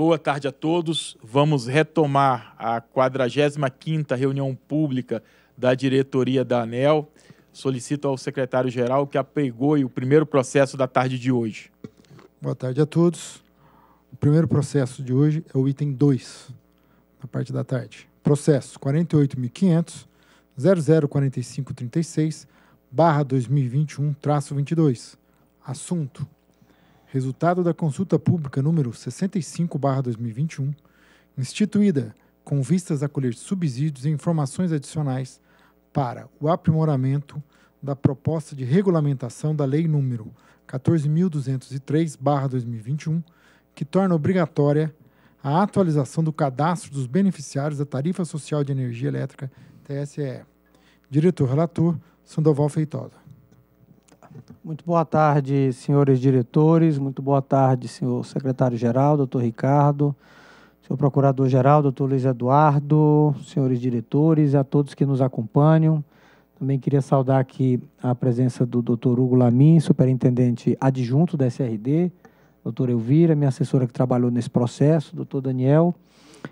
Boa tarde a todos. Vamos retomar a 45ª reunião pública da diretoria da ANEL. Solicito ao secretário-geral que apregoe o primeiro processo da tarde de hoje. Boa tarde a todos. O primeiro processo de hoje é o item 2, na parte da tarde. Processo 48.500.004536, barra 2021 traço 22. Assunto resultado da consulta pública número 65/2021, instituída com vistas a colher subsídios e informações adicionais para o aprimoramento da proposta de regulamentação da Lei número 14.203/2021, que torna obrigatória a atualização do cadastro dos beneficiários da Tarifa Social de Energia Elétrica, TSE. Diretor relator, Sandoval Feitosa. Muito boa tarde, senhores diretores, muito boa tarde, senhor secretário-geral, doutor Ricardo, senhor procurador-geral, doutor Luiz Eduardo, senhores diretores, a todos que nos acompanham. Também queria saudar aqui a presença do doutor Hugo Lamin, superintendente adjunto da SRD, doutor Elvira, minha assessora que trabalhou nesse processo, doutor Daniel,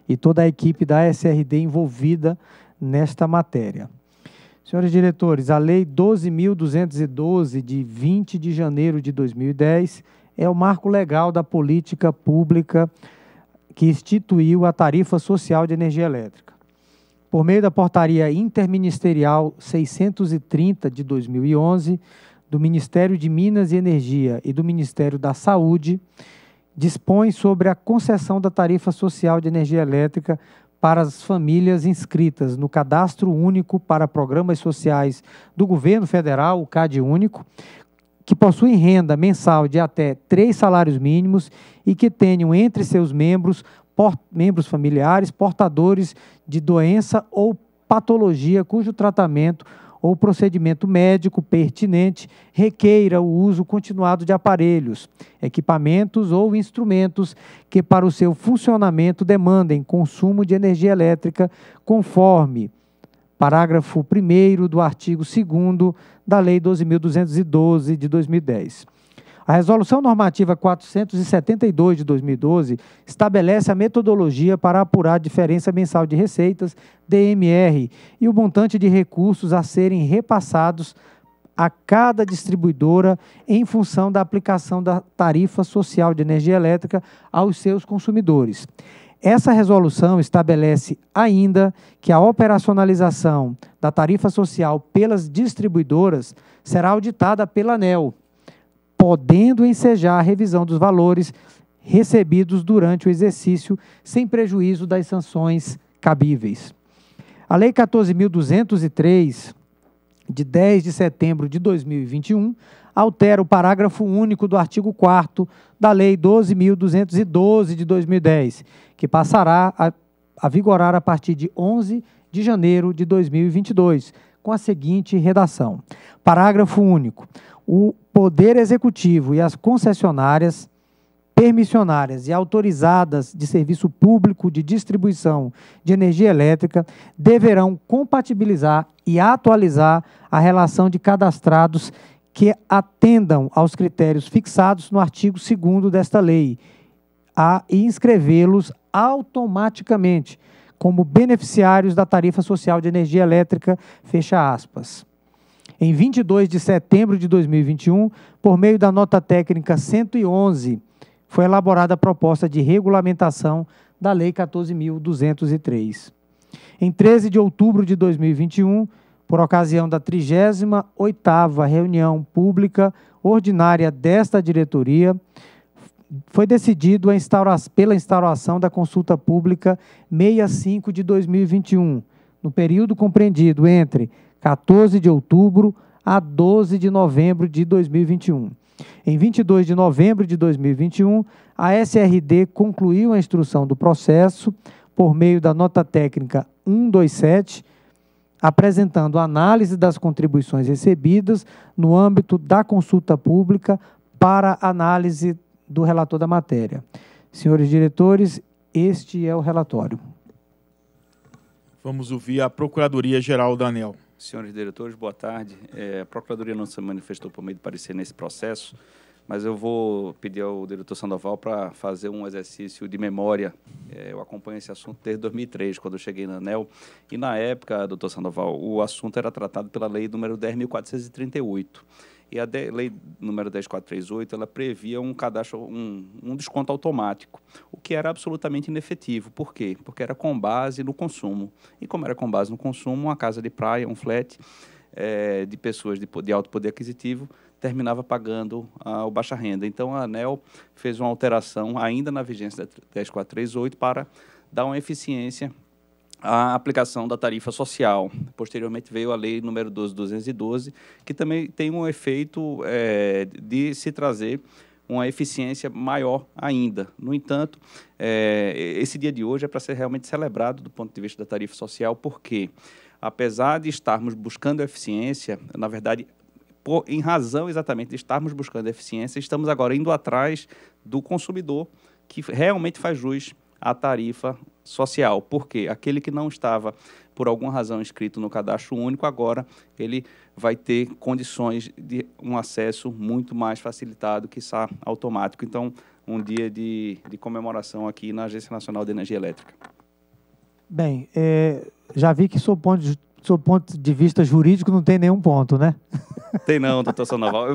e toda a equipe da SRD envolvida nesta matéria. Senhores diretores, a Lei 12.212, de 20 de janeiro de 2010, é o marco legal da política pública que instituiu a tarifa social de energia elétrica. Por meio da portaria interministerial 630 de 2011, do Ministério de Minas e Energia e do Ministério da Saúde, dispõe sobre a concessão da tarifa social de energia elétrica para as famílias inscritas no Cadastro Único para Programas Sociais do Governo Federal, o CAD Único, que possuem renda mensal de até três salários mínimos e que tenham entre seus membros membros familiares portadores de doença ou patologia cujo tratamento ou procedimento médico pertinente requeira o uso continuado de aparelhos, equipamentos ou instrumentos que, para o seu funcionamento, demandem consumo de energia elétrica conforme parágrafo 1 do artigo 2 da Lei 12.212 de 2010. A Resolução Normativa 472 de 2012 estabelece a metodologia para apurar a diferença mensal de receitas, DMR, e o montante de recursos a serem repassados a cada distribuidora em função da aplicação da tarifa social de energia elétrica aos seus consumidores. Essa resolução estabelece ainda que a operacionalização da tarifa social pelas distribuidoras será auditada pela ANEL podendo ensejar a revisão dos valores recebidos durante o exercício, sem prejuízo das sanções cabíveis. A Lei 14.203, de 10 de setembro de 2021, altera o parágrafo único do artigo 4 da Lei 12.212 de 2010, que passará a, a, vigorar a partir de 11 de janeiro de 2022, com a seguinte redação: Parágrafo único o Poder Executivo e as concessionárias permissionárias e autorizadas de serviço público de distribuição de energia elétrica deverão compatibilizar e atualizar a relação de cadastrados que atendam aos critérios fixados no artigo 2 desta lei a, e inscrevê-los automaticamente como beneficiários da tarifa social de energia elétrica, fecha aspas em 22 de setembro de 2021, por meio da nota técnica 111, foi elaborada a proposta de regulamentação da Lei 14.203. Em 13 de outubro de 2021, por ocasião da 38ª reunião pública ordinária desta diretoria, foi decidido instaura pela instauração da consulta pública 65 de 2021, no período compreendido entre 14 de outubro a 12 de novembro de 2021. Em 22 de novembro de 2021, a SRD concluiu a instrução do processo por meio da nota técnica 127, apresentando análise das contribuições recebidas no âmbito da consulta pública para análise do relator da matéria. Senhores diretores, este é o relatório. Vamos ouvir a Procuradoria-Geral da ANEL senhores diretores, boa tarde. É, a Procuradoria não se manifestou por meio de parecer nesse processo, mas eu vou pedir ao diretor Sandoval para fazer um exercício de memória. É, eu acompanho esse assunto desde 2003, quando eu cheguei na ANEL, e na época, doutor Sandoval, o assunto era tratado pela lei número 10.438. E a de, lei número 10438, ela previa um cadastro, um, um desconto automático, o que era absolutamente inefetivo. Por quê? Porque era com base no consumo. E como era com base no consumo, uma casa de praia, um flat, é, de pessoas de, de, alto poder aquisitivo terminava pagando ah, o baixa renda. Então a ANEL fez uma alteração ainda na vigência da 10438 para dar uma eficiência a aplicação da tarifa social. Posteriormente veio a lei número 12.212, que também tem um efeito é, de se trazer uma eficiência maior ainda. No entanto, é, esse dia de hoje é para ser realmente celebrado do ponto de vista da tarifa social, porque apesar de estarmos buscando eficiência, na verdade, por, em razão exatamente de estarmos buscando eficiência, estamos agora indo atrás do consumidor que realmente faz jus à tarifa social, porque aquele que não estava por alguma razão inscrito no cadastro único, agora ele vai ter condições de um acesso muito mais facilitado, que está automático. Então, um dia de, de, comemoração aqui na Agência Nacional de Energia Elétrica. Bem, é, já vi que sob ponto, de, sob ponto de vista jurídico não tem nenhum ponto, né? Tem não, doutor Sandoval.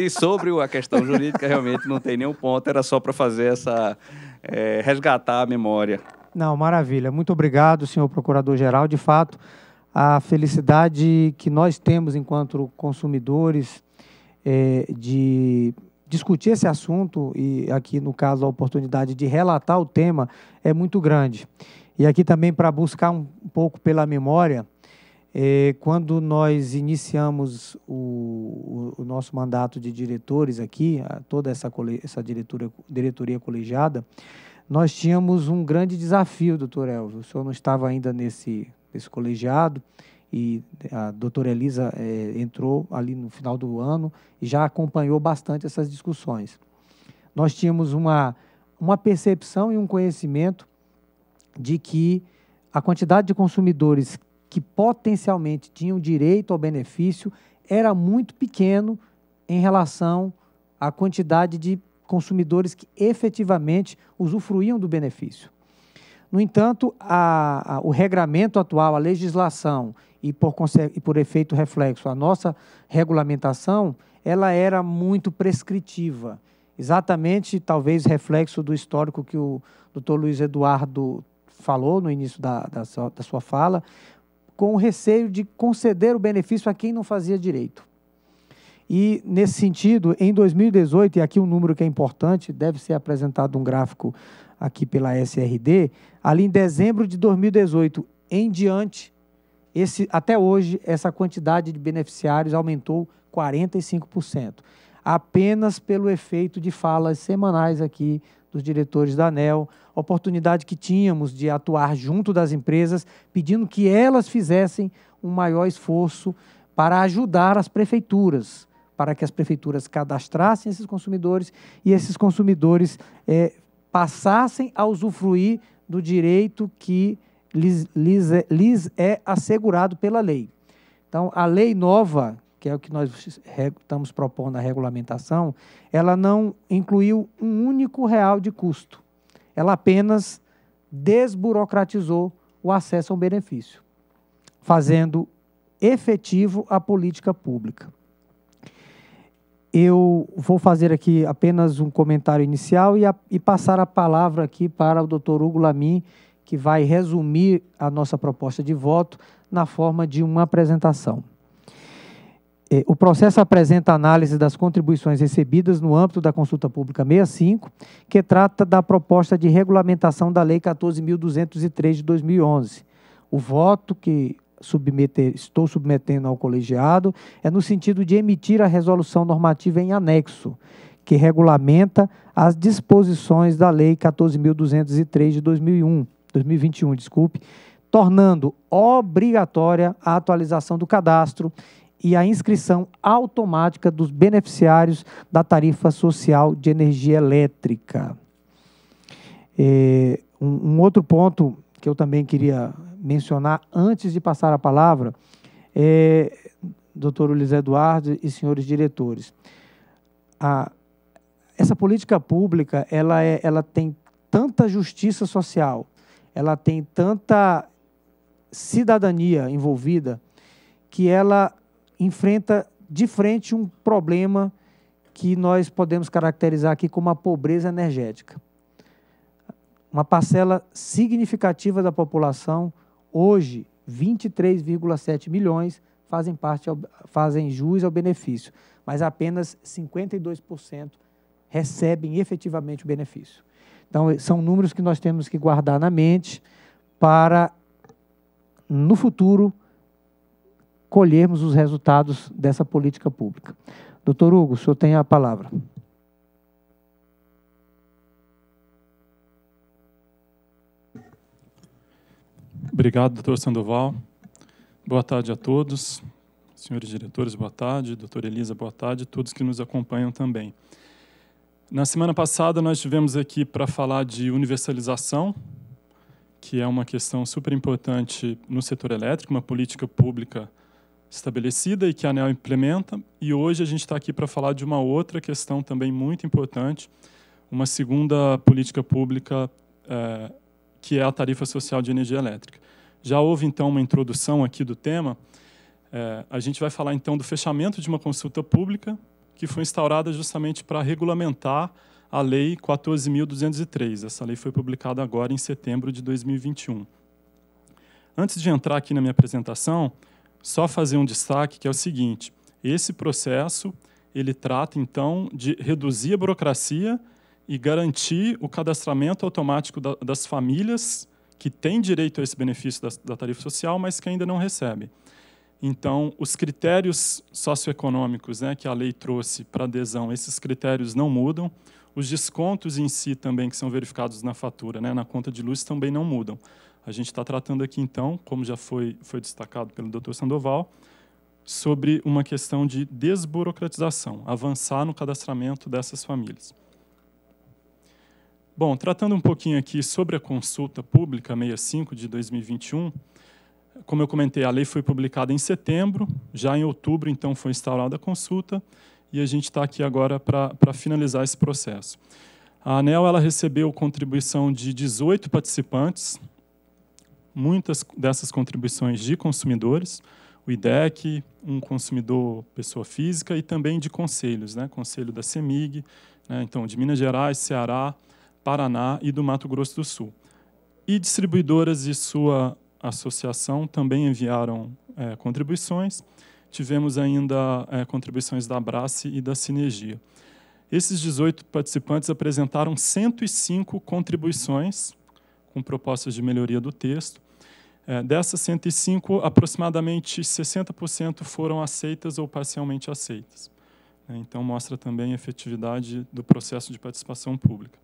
E sobre a questão jurídica, realmente não tem nenhum ponto, era só para fazer essa. É, resgatar a memória não, maravilha. Muito obrigado, senhor procurador-geral. De fato, a felicidade que nós temos enquanto consumidores é, de discutir esse assunto e aqui no caso a oportunidade de relatar o tema é muito grande. E aqui também para buscar um pouco pela memória, é, quando nós iniciamos o, o, nosso mandato de diretores aqui, toda essa, essa diretoria, diretoria colegiada, nós tínhamos um grande desafio, doutor Elvio. O senhor não estava ainda nesse, nesse colegiado e a doutora Elisa é, entrou ali no final do ano e já acompanhou bastante essas discussões. Nós tínhamos uma, uma percepção e um conhecimento de que a quantidade de consumidores que potencialmente tinham direito ao benefício era muito pequeno em relação à quantidade de consumidores que efetivamente usufruíam do benefício. No entanto, a, a, o regramento atual, a legislação e por, e por efeito reflexo, a nossa regulamentação, ela era muito prescritiva. Exatamente, talvez, reflexo do histórico que o doutor Luiz Eduardo falou no início da, da, sua, da sua fala, com o receio de conceder o benefício a quem não fazia direito. E, nesse sentido, em 2018, e aqui um número que é importante, deve ser apresentado um gráfico aqui pela SRD, ali em dezembro de 2018 em diante, esse, até hoje, essa quantidade de beneficiários aumentou 45%, apenas pelo efeito de falas semanais aqui dos diretores da ANEL, oportunidade que tínhamos de atuar junto das empresas, pedindo que elas fizessem um maior esforço para ajudar as prefeituras para que as prefeituras cadastrassem esses consumidores e esses consumidores é, passassem a usufruir do direito que lhes, lhes, é, lhes é assegurado pela lei. Então, a lei nova, que é o que nós estamos propondo na regulamentação, ela não incluiu um único real de custo. Ela apenas desburocratizou o acesso ao benefício, fazendo efetivo a política pública. Eu vou fazer aqui apenas um comentário inicial e, a, e passar a palavra aqui para o Dr. Hugo Lamin, que vai resumir a nossa proposta de voto na forma de uma apresentação. É, o processo apresenta análise das contribuições recebidas no âmbito da consulta pública 65, que trata da proposta de regulamentação da Lei 14.203 de 2011. O voto que submeter, estou submetendo ao colegiado, é no sentido de emitir a resolução normativa em anexo, que regulamenta as disposições da Lei 14.203 de 2001, 2021, desculpe, tornando obrigatória a atualização do cadastro e a inscrição automática dos beneficiários da tarifa social de energia elétrica. É, um, um outro ponto que eu também queria mencionar antes de passar a palavra, é, doutor Luiz Eduardo e senhores diretores. A, essa política pública, ela, é, ela tem tanta justiça social, ela tem tanta cidadania envolvida, que ela enfrenta de frente um problema que nós podemos caracterizar aqui como a pobreza energética. Uma parcela significativa da população Hoje, 23,7 milhões fazem, parte ao, fazem jus ao benefício, mas apenas 52% recebem efetivamente o benefício. Então, eh, são números que nós temos que guardar na mente para, no futuro, colhermos os resultados dessa política pública. Doutor Hugo, o senhor tem a palavra. Obrigado, doutor Sandoval. Boa tarde a todos. Senhores diretores, boa tarde. Doutora Elisa, boa tarde. Todos que nos acompanham também. Na semana passada, nós estivemos aqui para falar de universalização, que é uma questão super importante no setor elétrico, uma política pública estabelecida e que a ANEL implementa. E hoje a gente está aqui para falar de uma outra questão também muito importante, uma segunda política pública, eh, que é a tarifa social de energia elétrica. Já houve então uma introdução aqui do tema. É, a gente vai falar então do fechamento de uma consulta pública que foi instaurada justamente para regulamentar a Lei 14.203. Essa lei foi publicada agora em setembro de 2021. Antes de entrar aqui na minha apresentação, só fazer um destaque que é o seguinte: esse processo ele trata então de reduzir a burocracia e garantir o cadastramento automático das famílias que tem direito a esse benefício da, da tarifa social, mas que ainda não recebe. Então, os critérios socioeconômicos né, que a lei trouxe para adesão, esses critérios não mudam. Os descontos em si também, que são verificados na fatura, né, na conta de luz, também não mudam. A gente está tratando aqui, então, como já foi, foi destacado pelo Dr. Sandoval, sobre uma questão de desburocratização, avançar no cadastramento dessas famílias. Bom, tratando um pouquinho aqui sobre a consulta pública 65 de 2021, como eu comentei, a lei foi publicada em setembro, já em outubro, então, foi instaurada a consulta, e a gente está aqui agora para finalizar esse processo. A ANEL ela recebeu contribuição de 18 participantes, muitas dessas contribuições de consumidores, o IDEC, um consumidor pessoa física, e também de conselhos, né? conselho da CEMIG, né? então, de Minas Gerais, Ceará, Paraná e do Mato Grosso do Sul. E distribuidoras de sua associação também enviaram é, contribuições. Tivemos ainda é, contribuições da Abrace e da Sinergia. Esses 18 participantes apresentaram 105 contribuições com propostas de melhoria do texto. É, dessas 105, aproximadamente 60% foram aceitas ou parcialmente aceitas. Né? Então, mostra também a efetividade do processo de participação pública.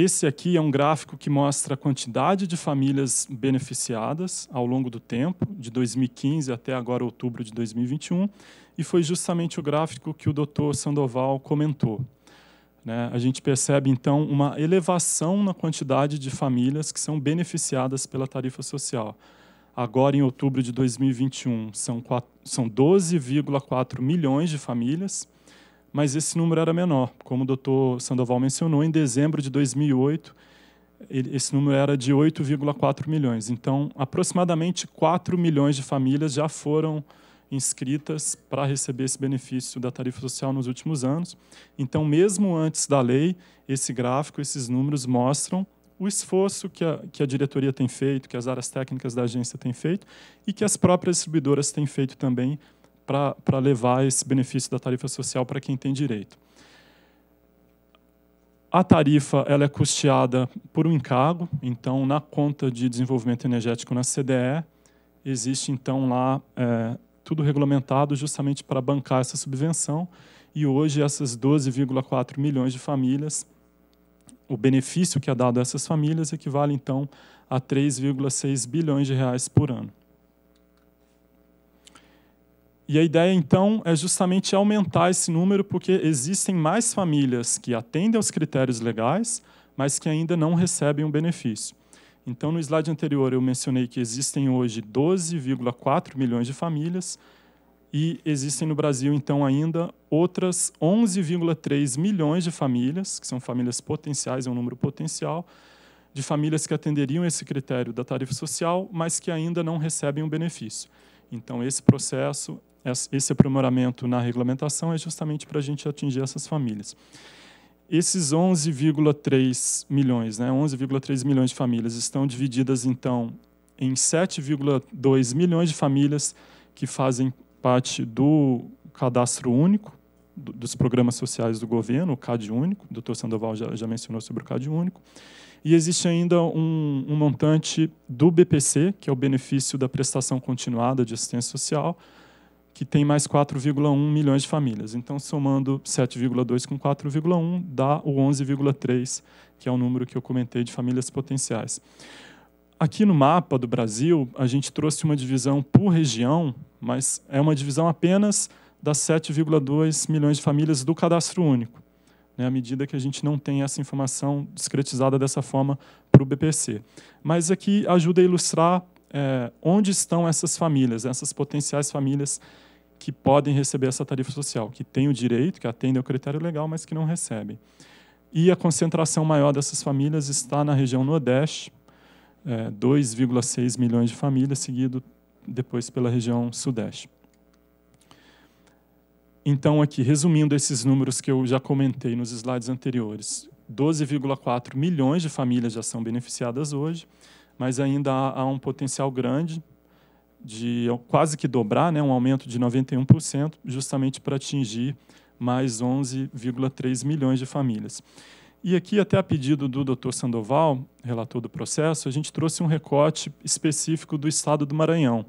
Esse aqui é um gráfico que mostra a quantidade de famílias beneficiadas ao longo do tempo, de 2015 até agora outubro de 2021, e foi justamente o gráfico que o doutor Sandoval comentou. Né? A gente percebe, então, uma elevação na quantidade de famílias que são beneficiadas pela tarifa social. Agora, em outubro de 2021, são, são 12,4 milhões de famílias mas esse número era menor. Como o doutor Sandoval mencionou, em dezembro de 2008, esse número era de 8,4 milhões. Então, aproximadamente 4 milhões de famílias já foram inscritas para receber esse benefício da tarifa social nos últimos anos. Então, mesmo antes da lei, esse gráfico, esses números mostram o esforço que a, que a diretoria tem feito, que as áreas técnicas da agência têm feito e que as próprias distribuidoras têm feito também para levar esse benefício da tarifa social para quem tem direito. A tarifa ela é custeada por um encargo, então, na conta de desenvolvimento energético na CDE, existe, então, lá é, tudo regulamentado justamente para bancar essa subvenção. E hoje, essas 12,4 milhões de famílias, o benefício que é dado a essas famílias equivale, então, a 3,6 bilhões de reais por ano. E a ideia, então, é justamente aumentar esse número, porque existem mais famílias que atendem aos critérios legais, mas que ainda não recebem o um benefício. Então, no slide anterior, eu mencionei que existem hoje 12,4 milhões de famílias e existem no Brasil, então, ainda outras 11,3 milhões de famílias, que são famílias potenciais, é um número potencial, de famílias que atenderiam esse critério da tarifa social, mas que ainda não recebem o um benefício. Então, esse processo esse aprimoramento na regulamentação é justamente para a gente atingir essas famílias. Esses 11,3 milhões, né, 11,3 milhões de famílias estão divididas então em 7,2 milhões de famílias que fazem parte do cadastro único dos programas sociais do governo, o CAD único. O doutor Sandoval já, já mencionou sobre o CAD único. E existe ainda um, um montante do BPC, que é o benefício da prestação continuada de assistência social, que tem mais 4,1 milhões de famílias. Então, somando 7,2 com 4,1, dá o 11,3, que é o número que eu comentei de famílias potenciais. Aqui no mapa do Brasil, a gente trouxe uma divisão por região, mas é uma divisão apenas das 7,2 milhões de famílias do cadastro único. Né, à medida que a gente não tem essa informação discretizada dessa forma para o BPC. Mas aqui ajuda a ilustrar é, onde estão essas famílias, essas potenciais famílias que podem receber essa tarifa social, que têm o direito, que atendem ao critério legal, mas que não recebem. E a concentração maior dessas famílias está na região Nordeste, é, 2,6 milhões de famílias, seguido depois pela região Sudeste. Então, aqui, resumindo esses números que eu já comentei nos slides anteriores, 12,4 milhões de famílias já são beneficiadas hoje, mas ainda há, há um potencial grande de quase que dobrar, né, um aumento de 91%, justamente para atingir mais 11,3 milhões de famílias. E aqui, até a pedido do Dr. Sandoval, relator do processo, a gente trouxe um recorte específico do estado do Maranhão.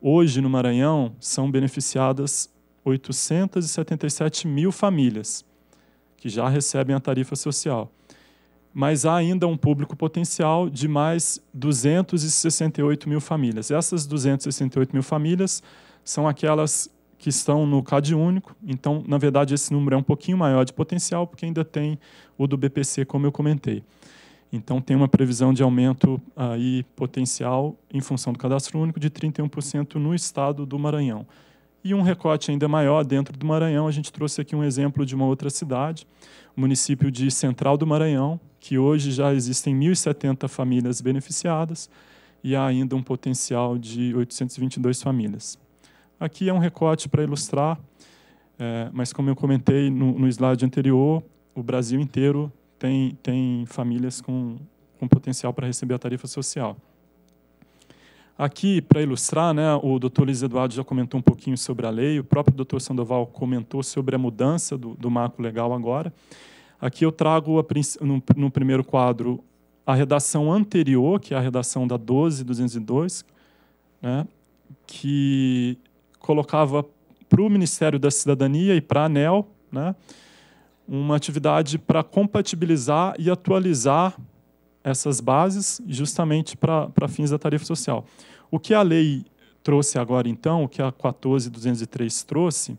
Hoje, no Maranhão, são beneficiadas 877 mil famílias que já recebem a tarifa social mas há ainda um público potencial de mais 268 mil famílias. Essas 268 mil famílias são aquelas que estão no CAD único, então, na verdade, esse número é um pouquinho maior de potencial, porque ainda tem o do BPC, como eu comentei. Então, tem uma previsão de aumento aí potencial, em função do cadastro único, de 31% no estado do Maranhão. E um recorte ainda maior dentro do Maranhão, a gente trouxe aqui um exemplo de uma outra cidade, o município de Central do Maranhão, que hoje já existem 1.070 famílias beneficiadas e há ainda um potencial de 822 famílias. Aqui é um recorte para ilustrar, é, mas como eu comentei no, no, slide anterior, o Brasil inteiro tem, tem famílias com, com potencial para receber a tarifa social. Aqui, para ilustrar, né, o doutor Luiz Eduardo já comentou um pouquinho sobre a lei, o próprio doutor Sandoval comentou sobre a mudança do, do marco legal agora. Aqui eu trago, a, no, no primeiro quadro, a redação anterior, que é a redação da 12202, né, que colocava para o Ministério da Cidadania e para a ANEL né, uma atividade para compatibilizar e atualizar essas bases justamente para fins da tarifa social. O que a lei trouxe agora, então, o que a 14203 trouxe,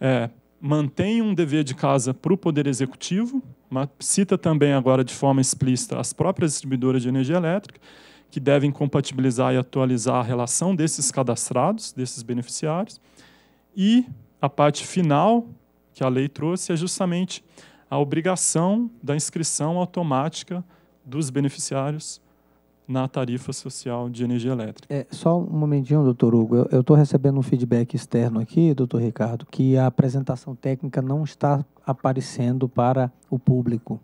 é mantém um dever de casa para o Poder Executivo, mas cita também agora de forma explícita as próprias distribuidoras de energia elétrica, que devem compatibilizar e atualizar a relação desses cadastrados, desses beneficiários. E a parte final que a lei trouxe é justamente a obrigação da inscrição automática dos beneficiários na tarifa social de energia elétrica. É, só um momentinho, doutor Hugo. Eu estou recebendo um feedback externo aqui, doutor Ricardo, que a apresentação técnica não está aparecendo para o público.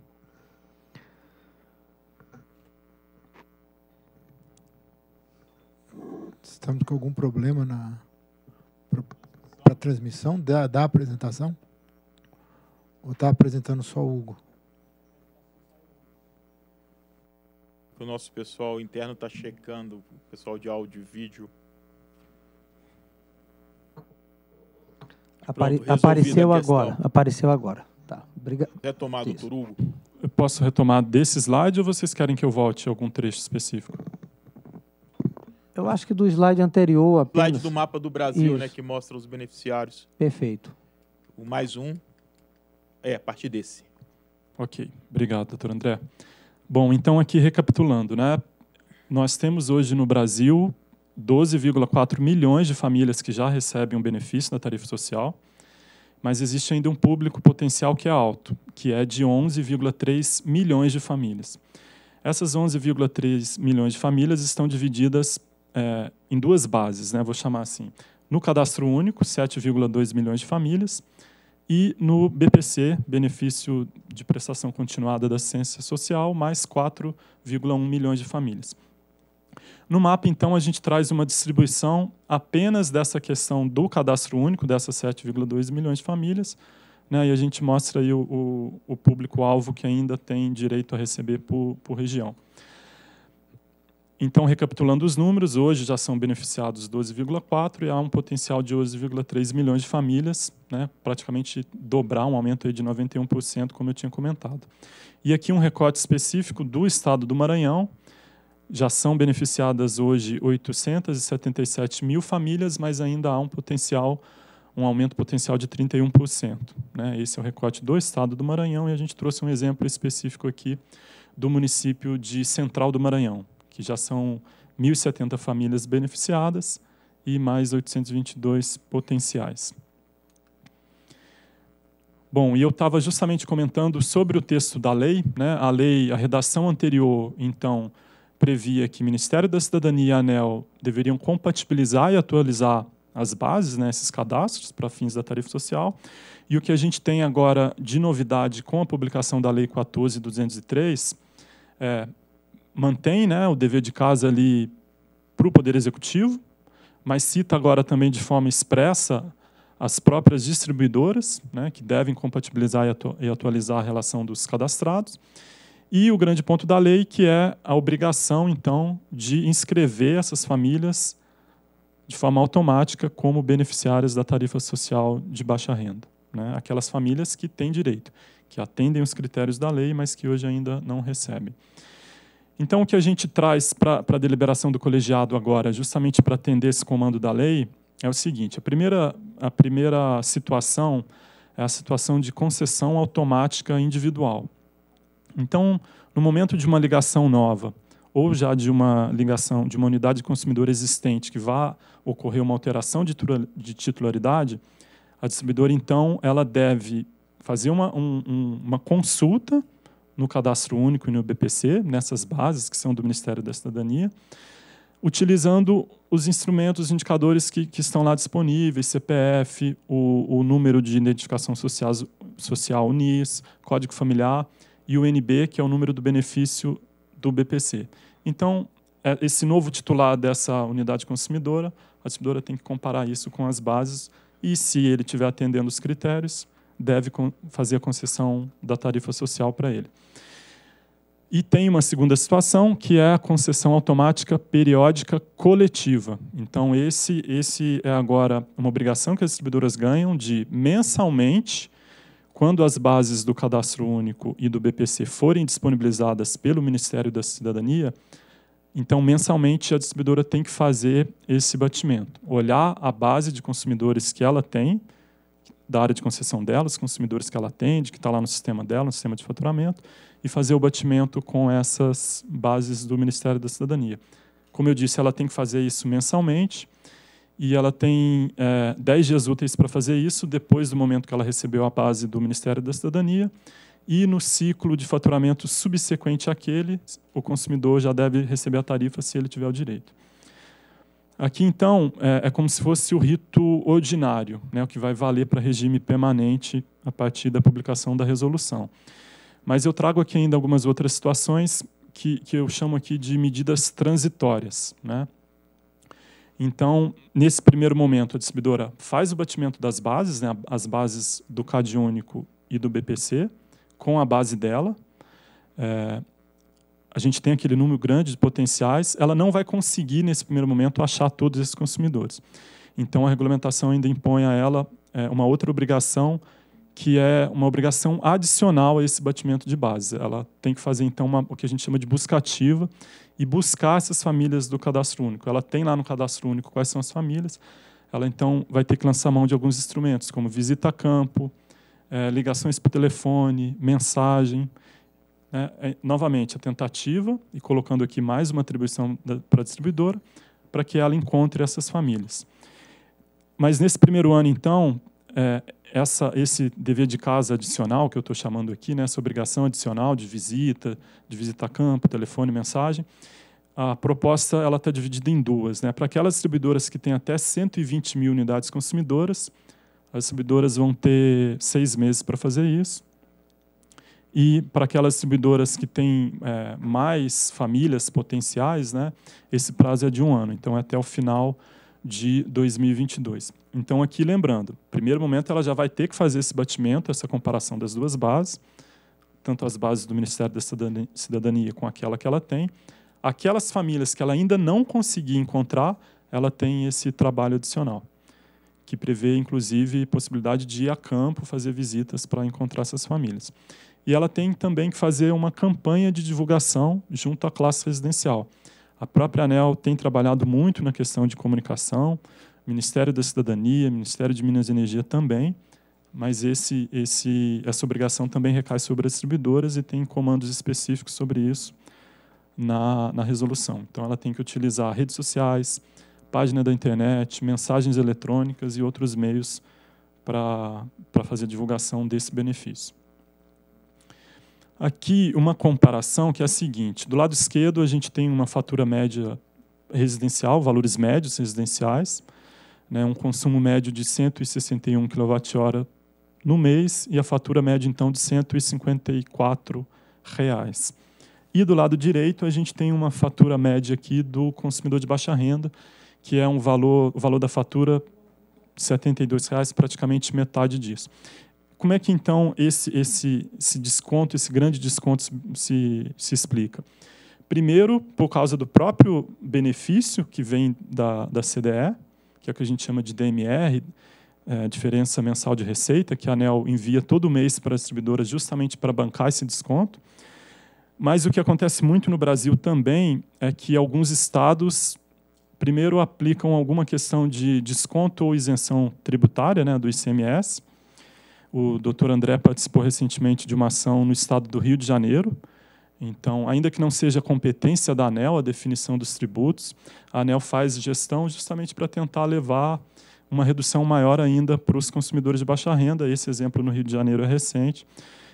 Estamos com algum problema na transmissão da, da apresentação? Ou está apresentando só o Hugo? que o nosso pessoal interno está checando, o pessoal de áudio e vídeo. Apare Pronto, apareceu agora, apareceu agora. Tá, obrigado. Retomado Isso. Hugo. Eu posso retomar desse slide ou vocês querem que eu volte algum trecho específico? Eu acho que do slide anterior apenas... Slide do mapa do Brasil, né, Isso. né, que mostra os beneficiários. Perfeito. O mais um é a partir desse. Ok, obrigado, doutor André. Bom, então aqui recapitulando, né? Nós temos hoje no Brasil 12,4 milhões de famílias que já recebem um benefício da tarifa social, mas existe ainda um público potencial que é alto, que é de 11,3 milhões de famílias. Essas 11,3 milhões de famílias estão divididas é, em duas bases, né? vou chamar assim. No cadastro único, 7,2 milhões de famílias, e no BPC, benefício de prestação continuada da assistência social, mais 4,1 milhões de famílias. No mapa, então, a gente traz uma distribuição apenas dessa questão do cadastro único, dessas 7,2 milhões de famílias, né, e a gente mostra aí o, o, o público-alvo que ainda tem direito a receber por, por região. Então, recapitulando os números, hoje já são beneficiados 12,4 e há um potencial de 12,3 milhões de famílias, né, praticamente dobrar, um aumento aí de 91%, como eu tinha comentado. E aqui um recorte específico do estado do Maranhão, já são beneficiadas hoje 877 mil famílias, mas ainda há um potencial, um aumento potencial de 31%. Né? Esse é o recorte do estado do Maranhão e a gente trouxe um exemplo específico aqui do município de Central do Maranhão que já são 1.070 famílias beneficiadas e mais 822 potenciais. Bom, e eu estava justamente comentando sobre o texto da lei, né? A lei, a redação anterior, então, previa que Ministério da Cidadania e ANEL deveriam compatibilizar e atualizar as bases, né, esses cadastros para fins da tarifa social. E o que a gente tem agora de novidade com a publicação da Lei 14203 é, mantém né, o dever de casa ali para o Poder Executivo, mas cita agora também de forma expressa as próprias distribuidoras, né, que devem compatibilizar e atualizar a relação dos cadastrados, e o grande ponto da lei, que é a obrigação, então, de inscrever essas famílias de forma automática como beneficiárias da tarifa social de baixa renda. Né? Aquelas famílias que têm direito, que atendem os critérios da lei, mas que hoje ainda não recebem. Então, o que a gente traz para a deliberação do colegiado agora, justamente para atender esse comando da lei, é o seguinte: a primeira, a primeira situação é a situação de concessão automática individual. Então, no momento de uma ligação nova, ou já de uma ligação de uma unidade consumidora existente que vá ocorrer uma alteração de titularidade, a distribuidora, então, ela deve fazer uma, um, uma consulta no Cadastro Único e no BPC, nessas bases que são do Ministério da Cidadania, utilizando os instrumentos, os indicadores que, que, estão lá disponíveis, CPF, o, o número de identificação social, social NIS, Código Familiar e o NB, que é o número do benefício do BPC. Então, é, esse novo titular dessa unidade consumidora, a distribuidora tem que comparar isso com as bases e, se ele estiver atendendo os critérios, deve fazer a concessão da tarifa social para ele. E tem uma segunda situação, que é a concessão automática periódica coletiva. Então, esse, esse é agora uma obrigação que as distribuidoras ganham de, mensalmente, quando as bases do Cadastro Único e do BPC forem disponibilizadas pelo Ministério da Cidadania, então, mensalmente, a distribuidora tem que fazer esse batimento. Olhar a base de consumidores que ela tem, da área de concessão dela, os consumidores que ela atende, que está lá no sistema dela, no sistema de faturamento, e fazer o batimento com essas bases do Ministério da Cidadania. Como eu disse, ela tem que fazer isso mensalmente e ela tem é, 10 dias úteis para fazer isso, depois do momento que ela recebeu a base do Ministério da Cidadania. E no ciclo de faturamento subsequente àquele, o consumidor já deve receber a tarifa se ele tiver o direito. Aqui, então, é, é, como se fosse o rito ordinário, né, o que vai valer para regime permanente a partir da publicação da resolução. Mas eu trago aqui ainda algumas outras situações que, que eu chamo aqui de medidas transitórias. Né? Então, nesse primeiro momento, a distribuidora faz o batimento das bases, né, as bases do CAD único e do BPC, com a base dela. É, a gente tem aquele número grande de potenciais, ela não vai conseguir, nesse primeiro momento, achar todos esses consumidores. Então, a regulamentação ainda impõe a ela é, uma outra obrigação, que é uma obrigação adicional a esse batimento de base. Ela tem que fazer, então, uma, o que a gente chama de buscativa e buscar essas famílias do cadastro único. Ela tem lá no cadastro único quais são as famílias, ela então vai ter que lançar mão de alguns instrumentos, como visita a campo, é, ligações por telefone, mensagem. Né? É, novamente, a tentativa, e colocando aqui mais uma atribuição para a distribuidora, para que ela encontre essas famílias. Mas nesse primeiro ano, então, é, essa, esse dever de casa adicional que eu estou chamando aqui, né, essa obrigação adicional de visita, de visita a campo, telefone, mensagem, a proposta ela está dividida em duas. Né? Para aquelas distribuidoras que têm até 120 mil unidades consumidoras, as distribuidoras vão ter seis meses para fazer isso. E para aquelas distribuidoras que têm é, mais famílias potenciais, né, esse prazo é de um ano, então é até o final de 2022. Então, aqui lembrando, primeiro momento ela já vai ter que fazer esse batimento, essa comparação das duas bases, tanto as bases do Ministério da Cidadania com aquela que ela tem. Aquelas famílias que ela ainda não conseguir encontrar, ela tem esse trabalho adicional, que prevê, inclusive, possibilidade de ir a campo fazer visitas para encontrar essas famílias e ela tem também que fazer uma campanha de divulgação junto à classe residencial. A própria ANEL tem trabalhado muito na questão de comunicação, Ministério da Cidadania, Ministério de Minas e Energia também, mas esse, esse, essa obrigação também recai sobre as distribuidoras e tem comandos específicos sobre isso na, na resolução. Então, ela tem que utilizar redes sociais, página da internet, mensagens eletrônicas e outros meios para fazer divulgação desse benefício. Aqui uma comparação que é a seguinte: do lado esquerdo a gente tem uma fatura média residencial, valores médios residenciais, né, um consumo médio de 161 kWh no mês e a fatura média então de 154 reais. E do lado direito a gente tem uma fatura média aqui do consumidor de baixa renda, que é um valor, o valor da fatura R$ 72 reais, praticamente metade disso como é que então esse, esse, esse desconto, esse grande desconto se, se explica? Primeiro, por causa do próprio benefício que vem da, da CDE, que é o que a gente chama de DMR, é, diferença mensal de receita, que a ANEL envia todo mês para as distribuidoras justamente para bancar esse desconto. Mas o que acontece muito no Brasil também é que alguns estados, primeiro, aplicam alguma questão de desconto ou isenção tributária né, do ICMS, o doutor André participou recentemente de uma ação no estado do Rio de Janeiro. Então, ainda que não seja competência da ANEL a definição dos tributos, a ANEL faz gestão justamente para tentar levar uma redução maior ainda para os consumidores de baixa renda. Esse exemplo no Rio de Janeiro é recente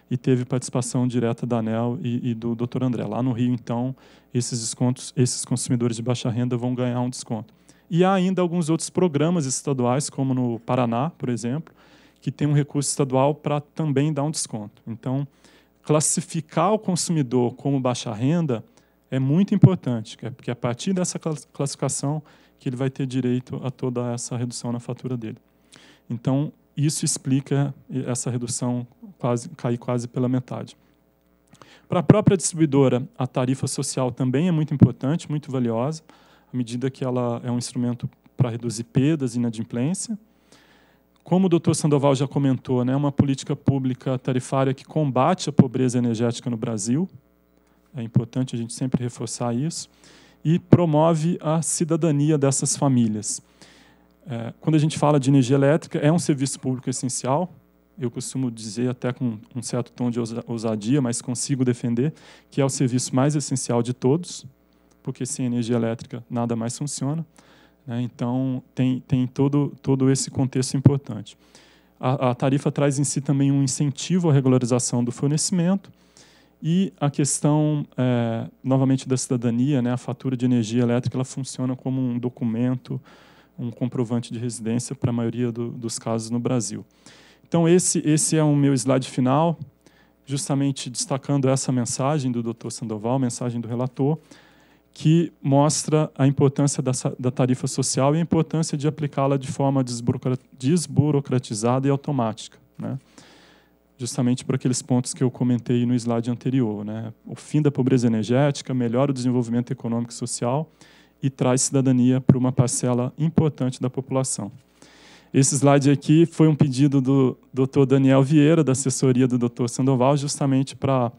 e teve participação direta da ANEL e, e do Dr. André. Lá no Rio, então, esses descontos, esses consumidores de baixa renda vão ganhar um desconto. E há ainda alguns outros programas estaduais, como no Paraná, por exemplo, que tem um recurso estadual para também dar um desconto. Então, classificar o consumidor como baixa renda é muito importante, é porque é a partir dessa classificação que ele vai ter direito a toda essa redução na fatura dele. Então, isso explica essa redução quase, cair quase pela metade. Para a própria distribuidora, a tarifa social também é muito importante, muito valiosa, à medida que ela é um instrumento para reduzir perdas e inadimplência como o doutor Sandoval já comentou, né, é uma política pública tarifária que combate a pobreza energética no Brasil. É importante a gente sempre reforçar isso. E promove a cidadania dessas famílias. É, quando a gente fala de energia elétrica, é um serviço público essencial. Eu costumo dizer, até com um certo tom de ousadia, mas consigo defender, que é o serviço mais essencial de todos, porque sem energia elétrica nada mais funciona. Né? Então, tem, tem todo, todo esse contexto importante. A, a, tarifa traz em si também um incentivo à regularização do fornecimento e a questão, é, novamente, da cidadania, né? a fatura de energia elétrica ela funciona como um documento, um comprovante de residência para a maioria do, dos casos no Brasil. Então, esse, esse é o meu slide final, justamente destacando essa mensagem do Dr. Sandoval, mensagem do relator, que mostra a importância da tarifa social e a importância de aplicá-la de forma desburocratizada e automática, né? justamente por aqueles pontos que eu comentei no slide anterior. Né? O fim da pobreza energética melhora o desenvolvimento econômico e social e traz cidadania para uma parcela importante da população. Esse slide aqui foi um pedido do Dr. Daniel Vieira, da assessoria do Dr. Sandoval, justamente para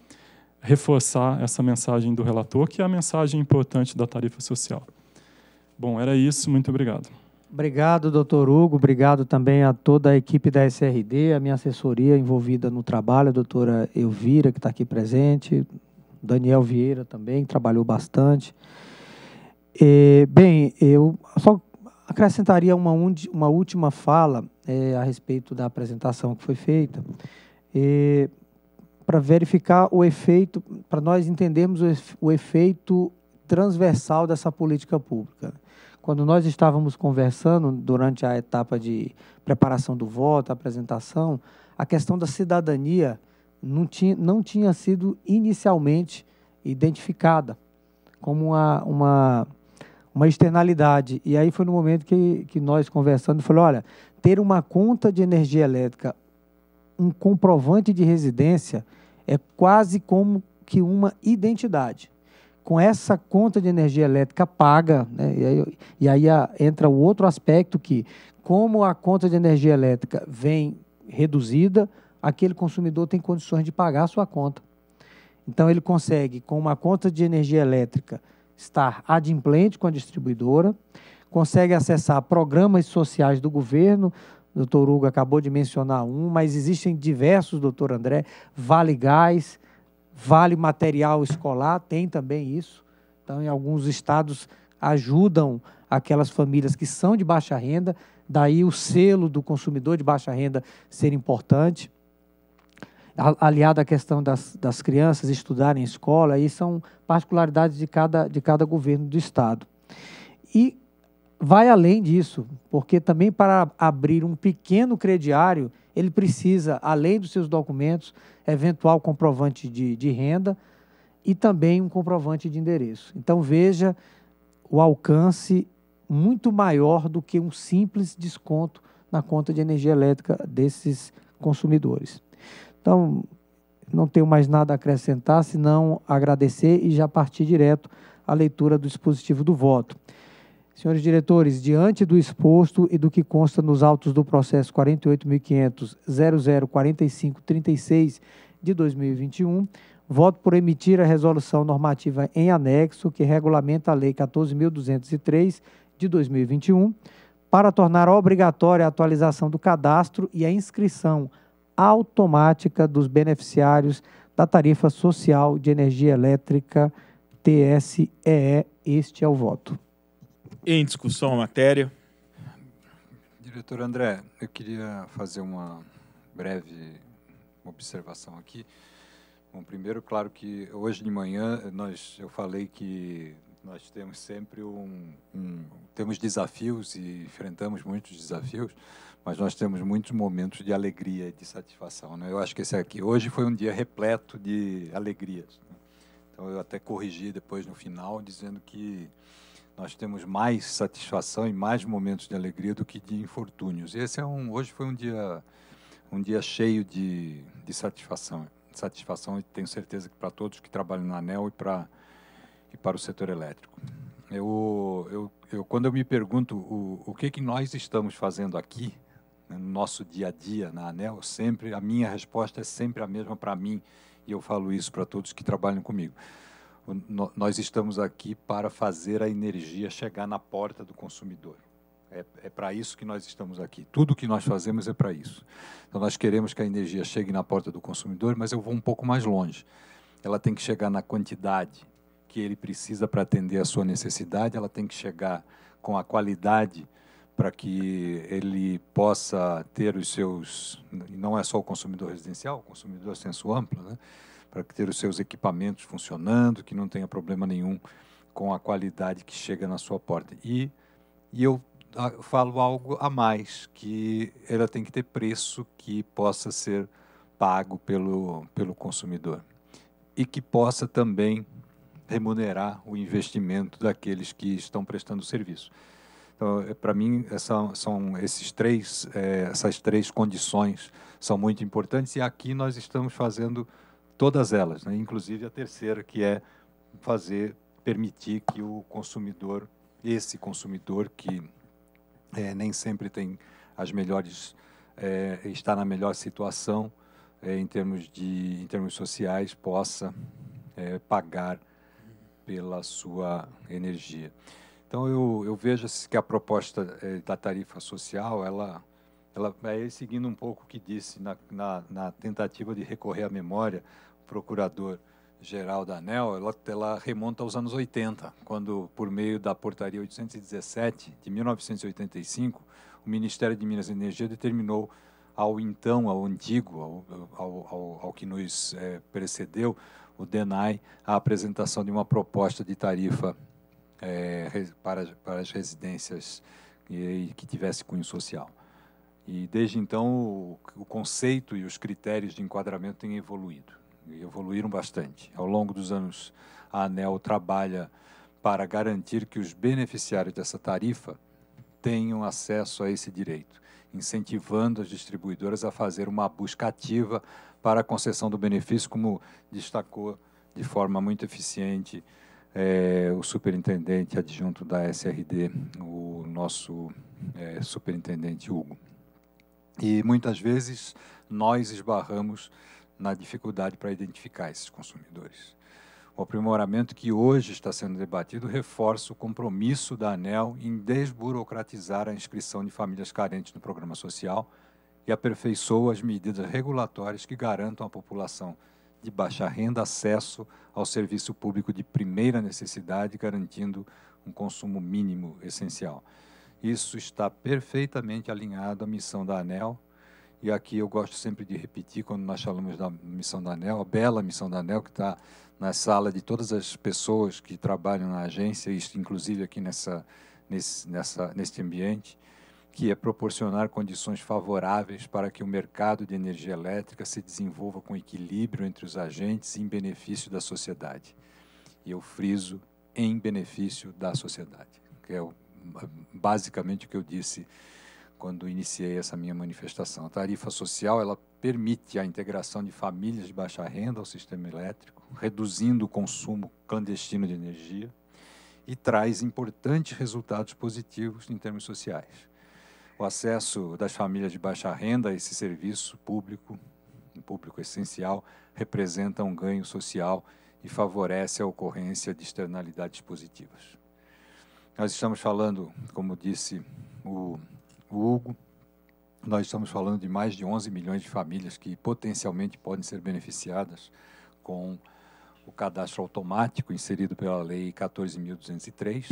reforçar essa mensagem do relator, que é a mensagem importante da tarifa social. Bom, era isso, muito obrigado. Obrigado, doutor Hugo. Obrigado também a toda a equipe da SRD, a minha assessoria envolvida no trabalho, a doutora Elvira, que está aqui presente, Daniel Vieira também, que trabalhou bastante. E, bem, eu só acrescentaria uma, uma última fala é, a respeito da apresentação que foi feita. E, para verificar o efeito, para nós entendermos o efeito transversal dessa política pública. Quando nós estávamos conversando durante a etapa de preparação do voto, apresentação, a questão da cidadania não tinha, não tinha sido inicialmente identificada como uma, uma, uma externalidade. E aí foi no momento que, que nós conversando, falou, olha, ter uma conta de energia elétrica, um comprovante de residência, é quase como que uma identidade. Com essa conta de energia elétrica paga, né? e aí, e aí a, entra o outro aspecto que, como a conta de energia elétrica vem reduzida, aquele consumidor tem condições de pagar a sua conta. Então, ele consegue, com uma conta de energia elétrica, estar adimplente com a distribuidora, consegue acessar programas sociais do governo, o doutor Hugo acabou de mencionar um, mas existem diversos, doutor André. Vale gás, vale material escolar, tem também isso. Então, em alguns estados ajudam aquelas famílias que são de baixa renda, daí o selo do consumidor de baixa renda ser importante. Aliado à questão das, das crianças estudarem em escola, aí são particularidades de cada, de cada governo do Estado. E vai além disso, porque também para abrir um pequeno crediário, ele precisa, além dos seus documentos, eventual comprovante de, de renda e também um comprovante de endereço. Então veja o alcance muito maior do que um simples desconto na conta de energia elétrica desses consumidores. Então, não tenho mais nada a acrescentar, senão agradecer e já partir direto à leitura do dispositivo do voto. Senhores diretores, diante do exposto e do que consta nos autos do processo 48.500.004536 de 2021, voto por emitir a resolução normativa em anexo que regulamenta a Lei 14.203 de 2021 para tornar obrigatória a atualização do cadastro e a inscrição automática dos beneficiários da tarifa social de energia elétrica TSEE. Este é o voto. Em discussão a matéria. Diretor André, eu queria fazer uma breve observação aqui. Bom, primeiro, claro que hoje de manhã nós, eu falei que nós temos sempre um, um, temos desafios e enfrentamos muitos desafios, mas nós temos muitos momentos de alegria e de satisfação. Né? Eu acho que esse aqui hoje foi um dia repleto de alegrias. Né? Então eu até corrigi depois no final dizendo que nós temos mais satisfação e mais momentos de alegria do que de infortúnios. E esse é um, hoje foi um dia, um dia cheio de, de satisfação. Satisfação, e tenho certeza que para todos que trabalham na ANEL e, pra, e para o setor elétrico. Eu, eu, eu, quando eu me pergunto o, o que, que nós estamos fazendo aqui, né, no nosso dia a dia na ANEL, sempre a minha resposta é sempre a mesma para mim, e eu falo isso para todos que trabalham comigo nós estamos aqui para fazer a energia chegar na porta do consumidor. É, é para isso que nós estamos aqui. Tudo que nós fazemos é para isso. Então, nós queremos que a energia chegue na porta do consumidor, mas eu vou um pouco mais longe. Ela tem que chegar na quantidade que ele precisa para atender a sua necessidade, ela tem que chegar com a qualidade para que ele possa ter os seus. Não é só o consumidor residencial, o consumidor senso amplo, né? para ter os seus equipamentos funcionando, que não tenha problema nenhum com a qualidade que chega na sua porta. E, e ah, eu falo algo a mais, que ela tem que ter preço que possa ser pago pelo, pelo consumidor e que possa também remunerar o investimento daqueles que estão prestando serviço. Então, é, para mim, essa, são esses três, é, essas três condições são muito importantes e aqui nós estamos fazendo todas elas, né? inclusive a terceira, que é fazer, permitir que o consumidor, esse consumidor que é, nem sempre tem as melhores, é, está na melhor situação é, em termos de, em termos sociais, possa é, pagar pela sua energia. Então eu, eu vejo assim que a proposta é, da tarifa social ela ela vai é, seguindo um pouco o que disse na, na, na tentativa de recorrer à memória procurador-geral da ANEL, ela, ela remonta aos anos 80, quando, por meio da portaria 817 de 1985, o Ministério de Minas e Energia determinou ao então, ao antigo, ao, ao, ao, ao que nos é, precedeu, o DENAI, a apresentação de uma proposta de tarifa é, para, para as residências que, que tivesse cunho social. E desde então o, o, conceito e os critérios de enquadramento têm evoluído e evoluíram bastante. Ao longo dos anos, a ANEL trabalha para garantir que os beneficiários dessa tarifa tenham acesso a esse direito, incentivando as distribuidoras a fazer uma busca ativa para a concessão do benefício, como destacou de forma muito eficiente é, o superintendente adjunto da SRD, o nosso é, superintendente Hugo. E muitas vezes nós esbarramos na dificuldade para identificar esses consumidores. O aprimoramento que hoje está sendo debatido reforça o compromisso da ANEL em desburocratizar a inscrição de famílias carentes no programa social e aperfeiçoa as medidas regulatórias que garantam à população de baixa renda acesso ao serviço público de primeira necessidade, garantindo um consumo mínimo essencial. Isso está perfeitamente alinhado à missão da ANEL e aqui eu gosto sempre de repetir, quando nós falamos da Missão da ANEL, a bela Missão da ANEL, que está na sala de todas as pessoas que trabalham na agência, isso inclusive aqui nessa, nesse, nessa, neste ambiente, que é proporcionar condições favoráveis para que o mercado de energia elétrica se desenvolva com equilíbrio entre os agentes em benefício da sociedade. E eu friso em benefício da sociedade, que é basicamente o que eu disse quando iniciei essa minha manifestação. A tarifa social ela permite a integração de famílias de baixa renda ao sistema elétrico, reduzindo o consumo clandestino de energia e traz importantes resultados positivos em termos sociais. O acesso das famílias de baixa renda a esse serviço público, um público essencial, representa um ganho social e favorece a ocorrência de externalidades positivas. Nós estamos falando, como disse o Hugo. Nós estamos falando de mais de 11 milhões de famílias que potencialmente podem ser beneficiadas com o cadastro automático inserido pela Lei 14.203,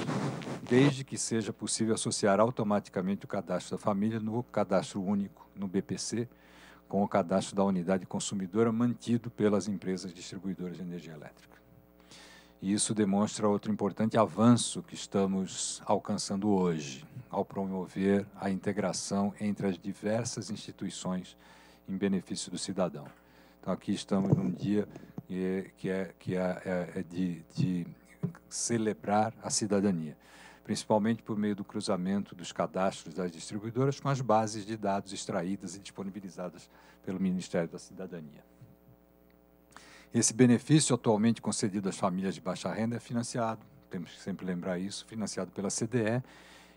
desde que seja possível associar automaticamente o cadastro da família no cadastro único, no BPC, com o cadastro da unidade consumidora mantido pelas empresas distribuidoras de energia elétrica. E isso demonstra outro importante avanço que estamos alcançando hoje, ao promover a integração entre as diversas instituições em benefício do cidadão. Então, aqui estamos num dia eh, que é, que é, é, é de, de celebrar a cidadania, principalmente por meio do cruzamento dos cadastros das distribuidoras com as bases de dados extraídas e disponibilizadas pelo Ministério da Cidadania. Esse benefício atualmente concedido às famílias de baixa renda é financiado, temos que sempre lembrar isso, financiado pela CDE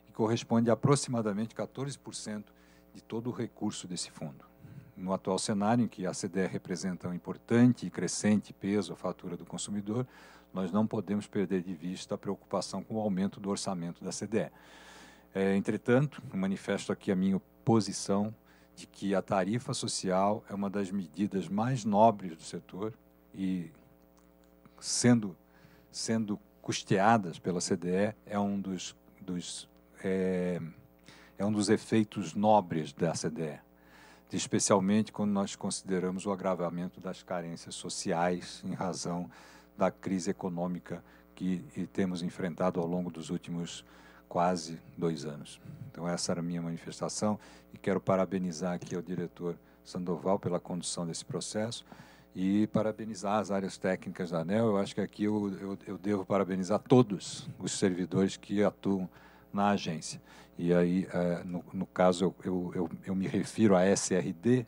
e corresponde a aproximadamente 14% de todo o recurso desse fundo. No atual cenário, em que a CDE representa um importante e crescente peso à fatura do consumidor, nós não podemos perder de vista a preocupação com o aumento do orçamento da CDE. É, entretanto, manifesto aqui a minha posição de que a tarifa social é uma das medidas mais nobres do setor e sendo, sendo custeadas pela CDE é um dos, dos é, é um dos efeitos nobres da CDE, especialmente quando nós consideramos o agravamento das carências sociais em razão da crise econômica que temos enfrentado ao longo dos últimos quase dois anos. Então, essa era a minha manifestação e quero parabenizar aqui ao diretor Sandoval pela condução desse processo e parabenizar as áreas técnicas da ANEL. Eu acho que aqui eu, eu, eu, devo parabenizar todos os servidores que atuam na agência. E aí, é, no, no, caso, eu, eu, eu me refiro à SRD,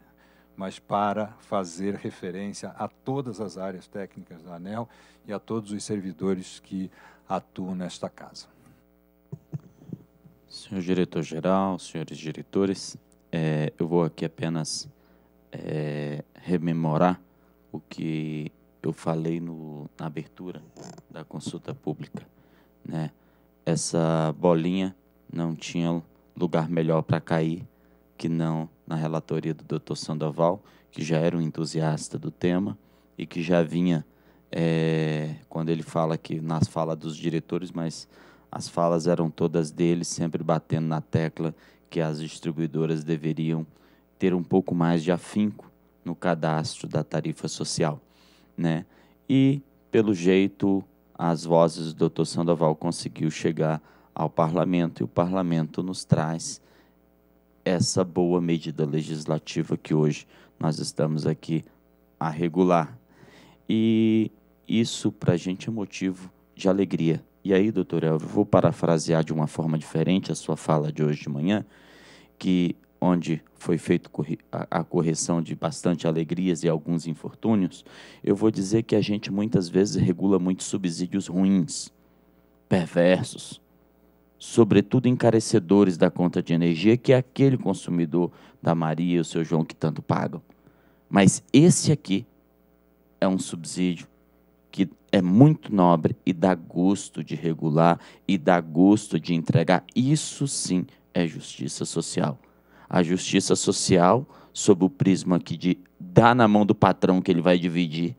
mas para fazer referência a todas as áreas técnicas da ANEL e a todos os servidores que atuam nesta casa. Senhor diretor-geral, senhores diretores, é, eu vou aqui apenas é, rememorar o que eu falei no, na abertura da consulta pública. Né? Essa bolinha não tinha lugar melhor para cair que não na relatoria do Dr. Sandoval, que já era um entusiasta do tema e que já vinha, é, quando ele fala que nas falas dos diretores, mas as falas eram todas dele, sempre batendo na tecla que as distribuidoras deveriam ter um pouco mais de afinco no cadastro da tarifa social, né? E pelo jeito as vozes do Dr. Sandoval conseguiu chegar ao parlamento e o parlamento nos traz essa boa medida legislativa que hoje nós estamos aqui a regular. E isso para a gente é motivo de alegria. E aí, doutor Elvio, vou parafrasear de uma forma diferente a sua fala de hoje de manhã, que onde foi feita a correção de bastante alegrias e alguns infortúnios, eu vou dizer que a gente muitas vezes regula muitos subsídios ruins, perversos, sobretudo encarecedores da conta de energia, que é aquele consumidor da Maria e o seu João que tanto pagam. Mas esse aqui é um subsídio que é muito nobre e dá gosto de regular e dá gosto de entregar. Isso sim é justiça social a justiça social sob o prisma que de dar na mão do patrão que ele vai dividir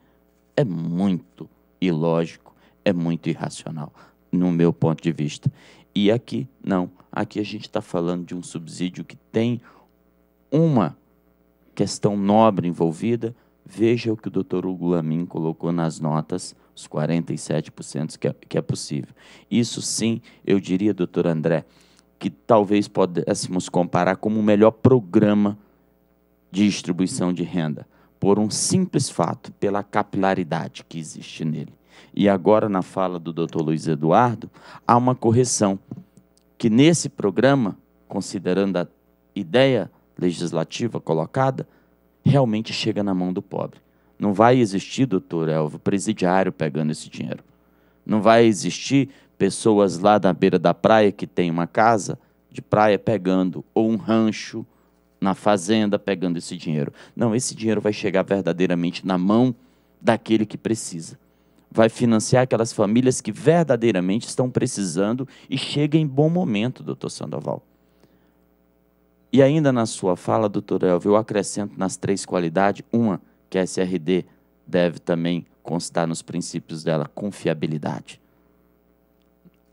é muito ilógico, é muito irracional, no meu ponto de vista. E aqui, não. Aqui a gente está falando de um subsídio que tem uma questão nobre envolvida. Veja o que o doutor Hugo Lamin colocou nas notas, os 47% que é, que é possível. Isso sim, eu diria, doutor André, que talvez pudéssemos comparar como o melhor programa de distribuição de renda, por um simples fato, pela capilaridade que existe nele. E agora, na fala do Dr. Luiz Eduardo, há uma correção que nesse programa, considerando a ideia legislativa colocada, realmente chega na mão do pobre. Não vai existir, doutor Elvio, presidiário pegando esse dinheiro. Não vai existir pessoas lá na beira da praia que tem uma casa de praia pegando ou um rancho na fazenda pegando esse dinheiro. Não, esse dinheiro vai chegar verdadeiramente na mão daquele que precisa. Vai financiar aquelas famílias que verdadeiramente estão precisando e chega em bom momento, doutor Sandoval. E ainda na sua fala, doutor Elvio, eu acrescento nas três qualidades uma que a é SRD deve também constar nos princípios dela confiabilidade.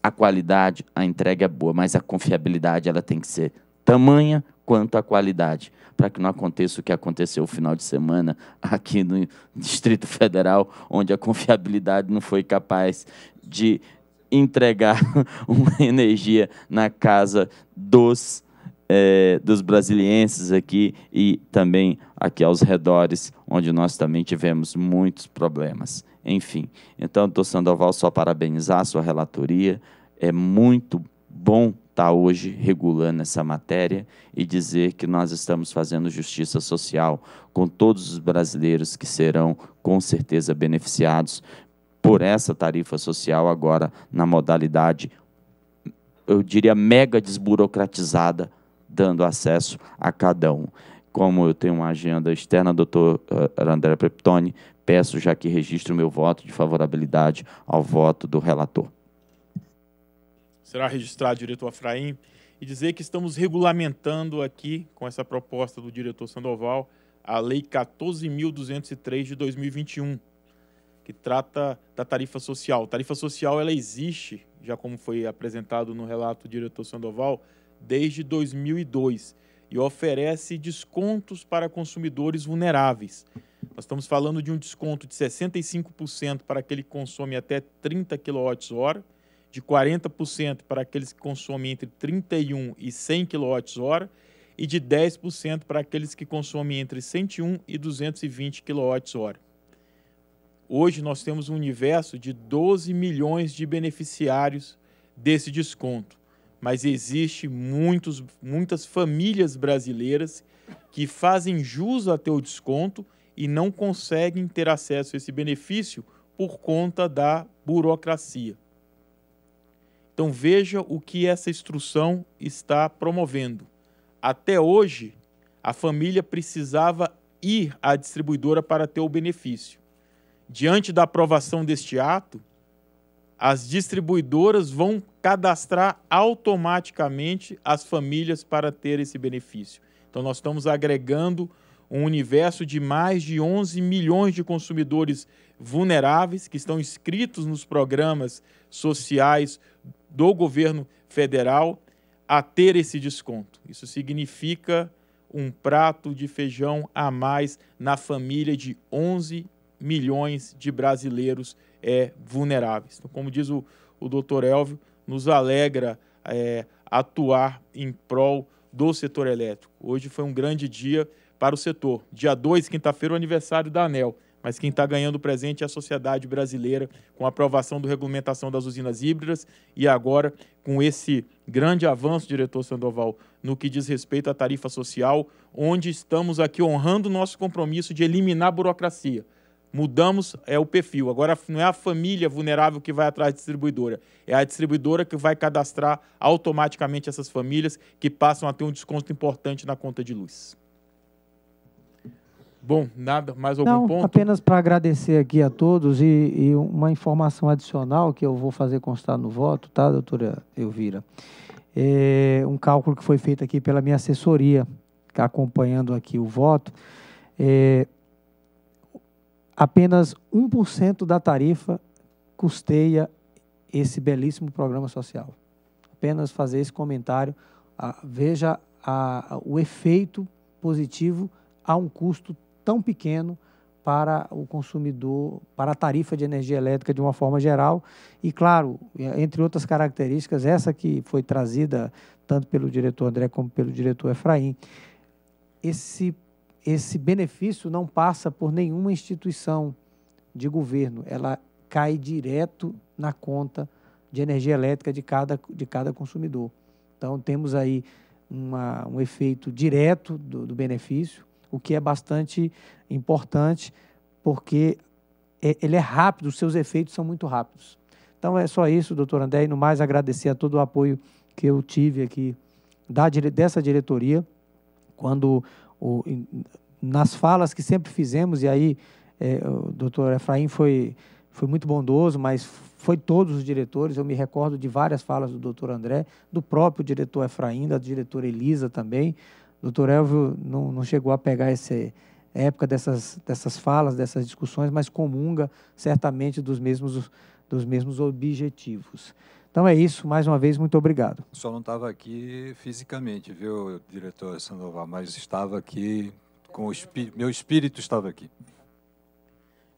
A qualidade, a entrega é boa, mas a confiabilidade ela tem que ser tamanha quanto a qualidade, para que não aconteça o que aconteceu no final de semana aqui no Distrito Federal, onde a confiabilidade não foi capaz de entregar uma energia na casa dos é, dos brasilienses aqui e também aqui aos redores, onde nós também tivemos muitos problemas. Enfim, então, doutor Sandoval, só parabenizar a sua relatoria. É muito bom estar tá hoje regulando essa matéria e dizer que nós estamos fazendo justiça social com todos os brasileiros que serão, com certeza, beneficiados por essa tarifa social agora na modalidade, eu diria, mega desburocratizada dando acesso a cada um. Como eu tenho uma agenda externa, doutor eh, André Preptoni, peço já que registro meu voto de favorabilidade ao voto do relator. Será registrado, diretor Afraim, e dizer que estamos regulamentando aqui, com essa proposta do diretor Sandoval, a Lei 14.203 de 2021, que trata da tarifa social. Tarifa social ela existe, já como foi apresentado no relato do diretor Sandoval, desde 2002 e oferece descontos para consumidores vulneráveis. Nós estamos falando de um desconto de 65% para aquele que consome até 30 kWh, de 40% para aqueles que consomem entre 31 e 100 kWh e de 10% para aqueles que consomem entre 101 e 220 kWh. Hoje nós temos um universo de 12 milhões de beneficiários desse desconto mas existe muitos, muitas famílias brasileiras que fazem jus a teu desconto e não conseguem ter acesso a esse benefício por conta da burocracia. Então veja o que essa instrução está promovendo. Até hoje, a família precisava ir à distribuidora para ter o benefício. Diante da aprovação deste ato, as distribuidoras vão cadastrar automaticamente as famílias para ter esse benefício. Então, nós estamos agregando um universo de mais de 11 milhões de consumidores vulneráveis que estão inscritos nos programas sociais do governo federal a ter esse desconto. Isso significa um prato de feijão a mais na família de 11 milhões de brasileiros é, vulneráveis. Então, como diz o, o doutor Elvio, nos alegra é, atuar em prol do setor elétrico. Hoje foi um grande dia para o setor. Dia 2, quinta-feira, o aniversário da ANEL. Mas quem está ganhando o presente é a sociedade brasileira, com a aprovação da regulamentação das usinas híbridas e agora com esse grande avanço, diretor Sandoval, no que diz respeito à tarifa social, onde estamos aqui honrando o nosso compromisso de eliminar a burocracia. Mudamos é o perfil. Agora não é a família vulnerável que vai atrás da distribuidora, é a distribuidora que vai cadastrar automaticamente essas famílias que passam a ter um desconto importante na conta de luz. Bom, nada, mais algum não, ponto? Apenas para agradecer aqui a todos e, e, uma informação adicional que eu vou fazer constar no voto, tá, doutora Elvira? É um cálculo que foi feito aqui pela minha assessoria, acompanhando aqui o voto. É, apenas 1% da tarifa custeia esse belíssimo programa social. Apenas fazer esse comentário, ah, veja a, ah, o efeito positivo a um custo tão pequeno para o consumidor, para a tarifa de energia elétrica de uma forma geral. E, claro, ah, entre outras características, essa que foi trazida tanto pelo diretor André como pelo diretor Efraim, esse esse benefício não passa por nenhuma instituição de governo, ela cai direto na conta de energia elétrica de cada, de cada consumidor. Então, temos aí uma, um efeito direto do, do, benefício, o que é bastante importante, porque é, ele é rápido, os seus efeitos são muito rápidos. Então, é só isso, doutor André, e no mais agradecer a todo o apoio que eu tive aqui da, dessa diretoria, quando o, nas falas que sempre fizemos, e aí é, o doutor Efraim foi, foi muito bondoso, mas foi todos os diretores, eu me recordo de várias falas do doutor André, do próprio diretor Efraim, da diretora Elisa também. O doutor Elvio não, não chegou a pegar essa época dessas, dessas falas, dessas discussões, mas comunga certamente dos mesmos, dos mesmos objetivos. Então é isso, mais uma vez, muito obrigado. Só não estava aqui fisicamente, viu, diretor Sandoval, mas estava aqui com o meu espírito estava aqui.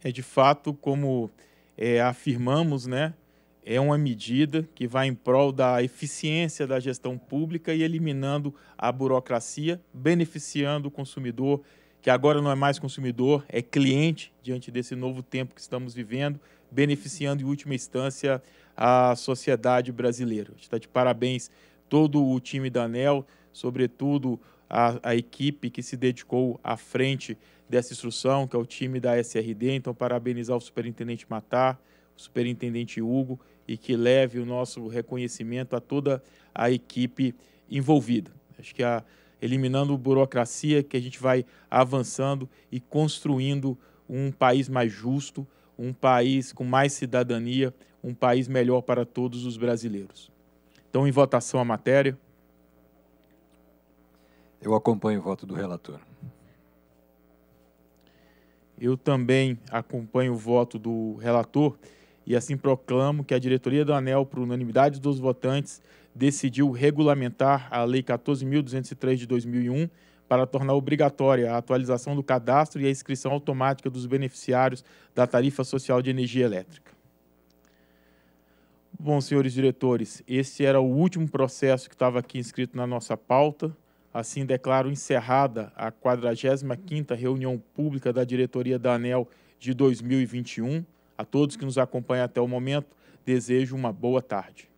É de fato, como é, afirmamos, né, é uma medida que vai em prol da eficiência da gestão pública e eliminando a burocracia, beneficiando o consumidor que agora não é mais consumidor, é cliente diante desse novo tempo que estamos vivendo, beneficiando em última instância a sociedade brasileira. Está de parabéns todo o time da ANEL, sobretudo a, a, equipe que se dedicou à frente dessa instrução, que é o time da SRD. Então, parabenizar o superintendente Matar, o superintendente Hugo, e que leve o nosso reconhecimento a toda a equipe envolvida. Acho que a eliminando burocracia, que a gente vai avançando e construindo um país mais justo, um país com mais cidadania, um país melhor para todos os brasileiros. Então, em votação a matéria. Eu acompanho o voto do relator. Eu também acompanho o voto do relator e assim proclamo que a diretoria do ANEL, por unanimidade dos votantes, decidiu regulamentar a Lei 14.203 de 2001 para tornar obrigatória a atualização do cadastro e a inscrição automática dos beneficiários da tarifa social de energia elétrica. Bom, senhores diretores, esse era o último processo que estava aqui inscrito na nossa pauta. Assim, declaro encerrada a 45ª reunião pública da diretoria da ANEL de 2021. A todos que nos acompanham até o momento, desejo uma boa tarde.